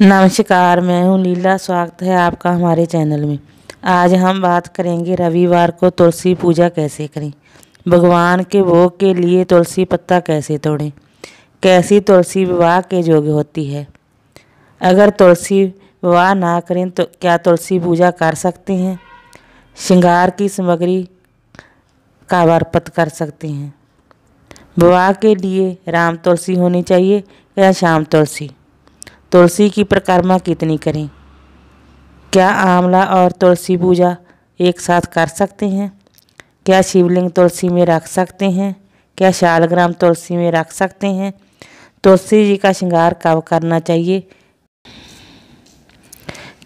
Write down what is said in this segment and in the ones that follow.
नमस्कार मैं हूं लीला स्वागत है आपका हमारे चैनल में आज हम बात करेंगे रविवार को तुलसी पूजा कैसे करें भगवान के भोग के लिए तुलसी पत्ता कैसे तोड़ें कैसी तुलसी विवाह के योग्य होती है अगर तुलसी विवाह ना करें तो क्या तुलसी पूजा कर सकते हैं श्रृंगार की सामग्री का वर्पत कर सकते हैं विवाह के लिए राम तुलसी होनी चाहिए या शाम तुलसी तुलसी की परिक्रमा कितनी करें क्या आंवला और तुलसी पूजा एक साथ कर सकते हैं क्या शिवलिंग तुलसी में रख सकते हैं क्या शालग्राम तुलसी में रख सकते हैं तुलसी जी का श्रृंगार कब करना चाहिए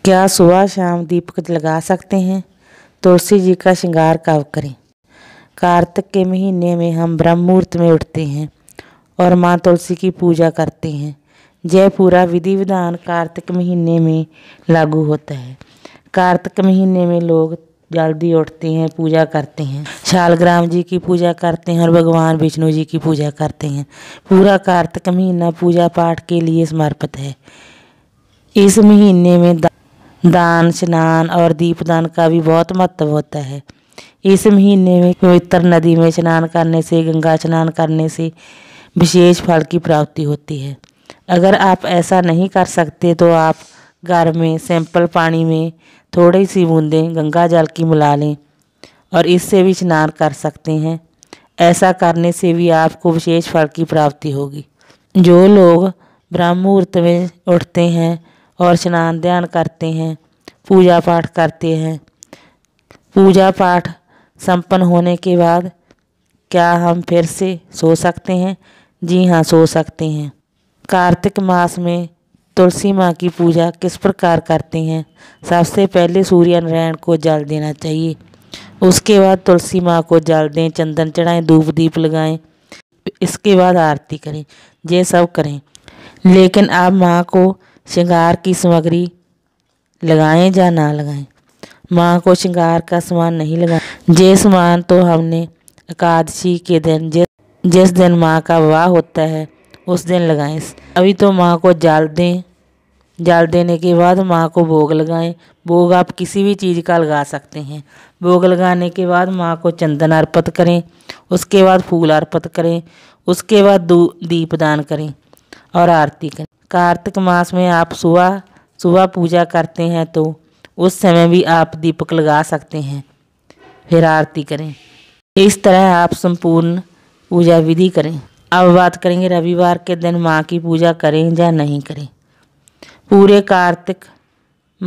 क्या सुबह शाम दीपक लगा सकते हैं तुलसी जी का श्रृंगार कब करें कार्तिक के महीने में हम ब्रह्म मुहूर्त में उठते हैं और माँ तुलसी की पूजा करते हैं जयपुरा विधि विधान कार्तिक महीने में लागू होता है कार्तिक महीने में लोग जल्दी उठते हैं पूजा करते हैं शालग्राम जी की पूजा करते हैं और भगवान विष्णु जी की पूजा करते हैं पूरा कार्तिक महीना पूजा पाठ के लिए समर्पित है इस महीने में दान स्नान और दीपदान का भी बहुत महत्व होता है इस महीने में पवित्र नदी में स्नान करने से गंगा स्नान करने से विशेष फल की प्राप्ति होती है अगर आप ऐसा नहीं कर सकते तो आप घर में सैंपल पानी में थोड़ी सी बूंदें गंगा जल की मिला लें और इससे भी स्नान कर सकते हैं ऐसा करने से भी आपको विशेष फल की प्राप्ति होगी जो लोग ब्रह्म मुहूर्त में उठते हैं और स्नान ध्यान करते हैं पूजा पाठ करते हैं पूजा पाठ संपन्न होने के बाद क्या हम फिर से सो सकते हैं जी हाँ सो सकते हैं कार्तिक मास में तुलसी माँ की पूजा किस प्रकार करते हैं सबसे पहले सूर्य नारायण को जल देना चाहिए उसके बाद तुलसी माँ को जल दें चंदन चढ़ाएं धूप दीप लगाएं इसके बाद आरती करें ये सब करें लेकिन आप माँ को श्रृंगार की सामग्री लगाएं या ना लगाएं माँ को श्रृंगार का सामान नहीं लगाएं ये सामान तो हमने एकादशी के दिन जिस दिन माँ का विवाह होता है उस दिन लगाएं अभी तो माँ को जाल दें जाल देने के बाद माँ को भोग लगाएं भोग आप किसी भी चीज़ का लगा सकते हैं भोग लगाने के बाद माँ को चंदन अर्पित करें उसके बाद फूल अर्पित करें उसके बाद दीप दान करें और आरती करें कार्तिक मास में आप सुबह सुबह पूजा करते हैं तो उस समय भी आप दीपक लगा सकते हैं फिर आरती करें इस तरह आप संपूर्ण पूजा विधि करें अब बात करेंगे रविवार के दिन माँ की पूजा करें या नहीं करें पूरे कार्तिक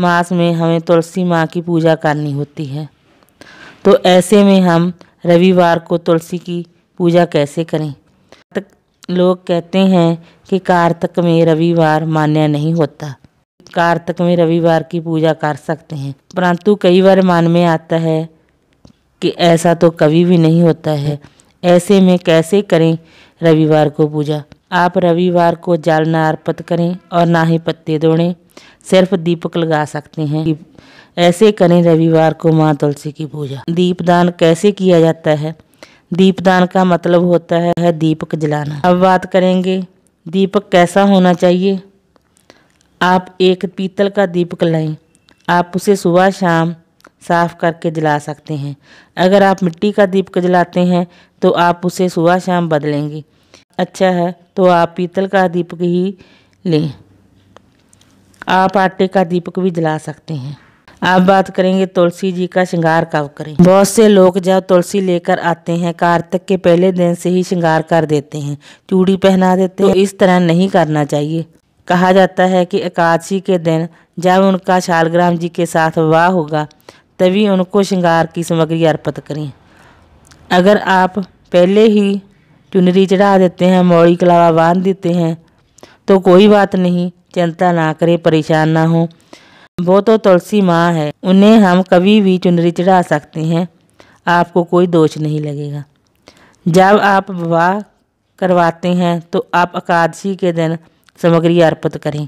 मास में हमें तुलसी माँ की पूजा करनी होती है तो ऐसे में हम रविवार को तुलसी की पूजा कैसे करें लोग कहते हैं कि कार्तिक में रविवार मान्य नहीं होता कार्तिक में रविवार की पूजा कर सकते हैं परंतु कई बार मन में आता है कि ऐसा तो कभी भी नहीं होता है ऐसे में कैसे करें रविवार को पूजा आप रविवार को जल ना अर्पित करें और ना ही पत्ते दौड़े सिर्फ दीपक लगा सकते हैं ऐसे करें रविवार को माँ तुलसी की पूजा दीपदान कैसे किया जाता है दीपदान का मतलब होता है दीपक जलाना अब बात करेंगे दीपक कैसा होना चाहिए आप एक पीतल का दीपक लाएं आप उसे सुबह शाम साफ करके जला सकते हैं अगर आप मिट्टी का दीपक जलाते हैं तो आप उसे सुबह शाम बदलेंगे अच्छा है तो आप पीतल का दीपक ही लें आप आटे का दीपक भी जला सकते हैं आप बात करेंगे तुलसी जी का श्रृंगार कब करें बहुत से लोग जब तुलसी लेकर आते हैं कार्तिक के पहले दिन से ही श्रृंगार कर देते हैं चूड़ी पहना देते हैं तो इस तरह नहीं करना चाहिए कहा जाता है कि एकादशी के दिन जब उनका शालग्राम जी के साथ विवाह होगा तभी उनको श्रृंगार की सामग्री अर्पित करें अगर आप पहले ही चुनरी चढ़ा देते हैं मौड़ी कलावा बांध देते हैं तो कोई बात नहीं चिंता ना करें परेशान ना हो वो तो तुलसी माँ है उन्हें हम कभी भी चुनरी चढ़ा सकते हैं आपको कोई दोष नहीं लगेगा जब आप विवाह करवाते हैं तो आप एकादशी के दिन सामग्री अर्पित करें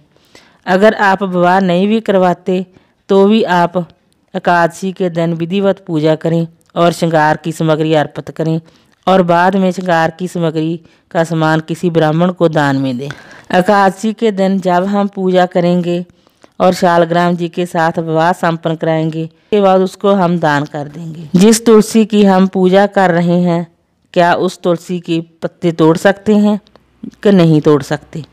अगर आप विवाह नहीं भी करवाते तो भी आप एकादशी के दिन विधिवत पूजा करें और श्रृंगार की सामग्री अर्पित करें और बाद में श्रृंगार की सामग्री का सामान किसी ब्राह्मण को दान में दें एकादशी के दिन जब हम पूजा करेंगे और शालग्राम जी के साथ विवाह संपन्न कराएंगे के बाद उसको हम दान कर देंगे जिस तुलसी की हम पूजा कर रहे हैं क्या उस तुलसी के पत्ते तोड़ सकते हैं कि नहीं तोड़ सकते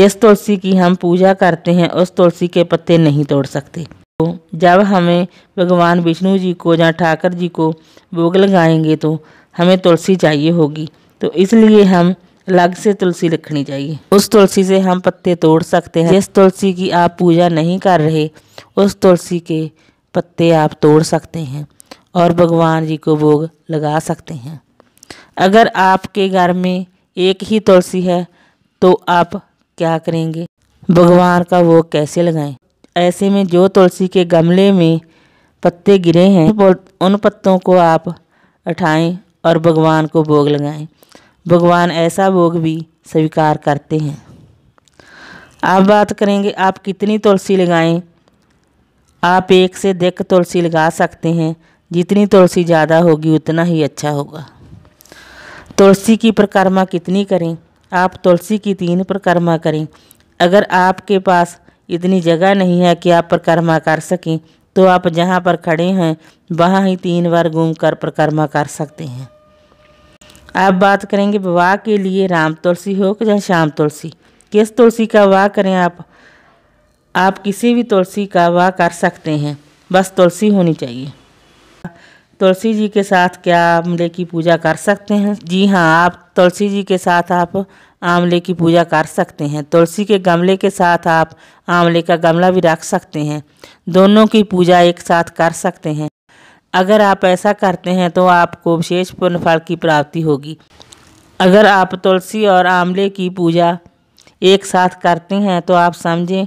जिस तुलसी की हम पूजा करते हैं उस तुलसी के पत्ते नहीं तोड़ सकते तो जब हमें भगवान विष्णु जी को या ठाकर जी को भोग लगाएंगे तो हमें तुलसी चाहिए होगी तो इसलिए हम अलग से तुलसी रखनी चाहिए उस तुलसी से हम पत्ते तोड़ सकते हैं जिस तुलसी की आप पूजा नहीं कर रहे उस तुलसी के पत्ते आप तोड़ सकते हैं और भगवान जी को भोग लगा सकते हैं अगर आपके घर में एक ही तुलसी है तो आप क्या करेंगे भगवान का भोग कैसे लगाएं ऐसे में जो तुलसी के गमले में पत्ते गिरे हैं उन पत्तों को आप उठाएं और भगवान को भोग लगाएं भगवान ऐसा भोग भी स्वीकार करते हैं आप बात करेंगे आप कितनी तुलसी लगाएं आप एक से देख तुलसी लगा सकते हैं जितनी तुलसी ज़्यादा होगी उतना ही अच्छा होगा तुलसी की परिक्रमा कितनी करें आप तुलसी की तीन परिक्रमा करें अगर आपके पास इतनी जगह नहीं है कि आप परिक्रमा कर सकें तो आप जहाँ पर खड़े हैं वहाँ ही तीन बार घूम कर परिक्रमा कर सकते हैं आप बात करेंगे विवाह के लिए राम तुलसी हो या श्याम तुलसी किस तुलसी का वाह करें आप आप किसी भी तुलसी का वाह कर सकते हैं बस तुलसी होनी चाहिए तुलसी जी के साथ क्या आंवले की पूजा कर सकते हैं जी हाँ आप तुलसी जी के साथ आप आंवले की पूजा कर सकते हैं तुलसी के गमले के साथ आप आंवले का गमला भी रख सकते हैं दोनों की पूजा एक साथ कर सकते हैं अगर आप ऐसा करते हैं तो आपको विशेष पुण्य फल की प्राप्ति होगी अगर आप तुलसी और आंवले की पूजा एक साथ करते हैं तो आप समझें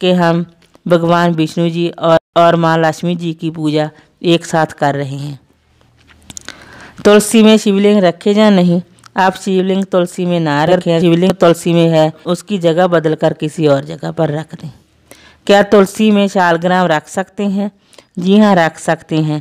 कि हम भगवान विष्णु जी और और माँ लक्ष्मी जी की पूजा एक साथ कर रहे हैं तुलसी में शिवलिंग रखे या नहीं आप शिवलिंग तुलसी में ना रखें शिवलिंग तुलसी में है उसकी जगह बदल कर किसी और जगह पर रख दें क्या तुलसी में शालग्राम रख सकते हैं जी हाँ रख सकते हैं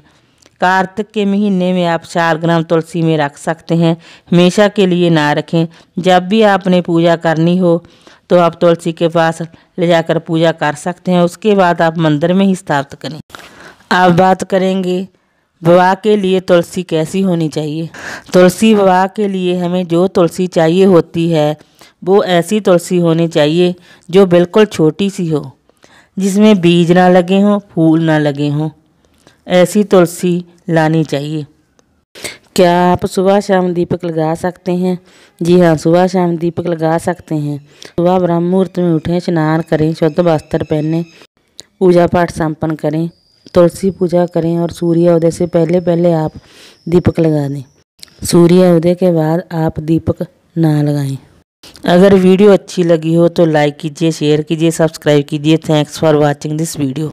कार्तिक के महीने में आप शालग्राम तुलसी में रख सकते हैं हमेशा के लिए ना रखें जब भी आपने पूजा करनी हो तो आप तुलसी के पास ले जाकर पूजा कर सकते हैं उसके बाद आप मंदिर में ही स्थापित करें आप बात करेंगे विवाह के लिए तुलसी कैसी होनी चाहिए तुलसी विवाह के लिए हमें जो तुलसी चाहिए होती है वो ऐसी तुलसी होनी चाहिए जो बिल्कुल छोटी सी हो जिसमें बीज ना लगे हों फूल ना लगे हों ऐसी तुलसी लानी चाहिए क्या आप सुबह शाम दीपक लगा सकते हैं जी हाँ सुबह शाम दीपक लगा सकते हैं सुबह ब्रह्म मुहूर्त में उठें स्नान करें शुद्ध वस्त्र पहनें पूजा पाठ संपन्न करें तुलसी पूजा करें और सूर्योदय से पहले पहले आप दीपक लगा दें सूर्योदय के बाद आप दीपक ना लगाएं अगर वीडियो अच्छी लगी हो तो लाइक कीजिए शेयर कीजिए सब्सक्राइब कीजिए thanks for watching this video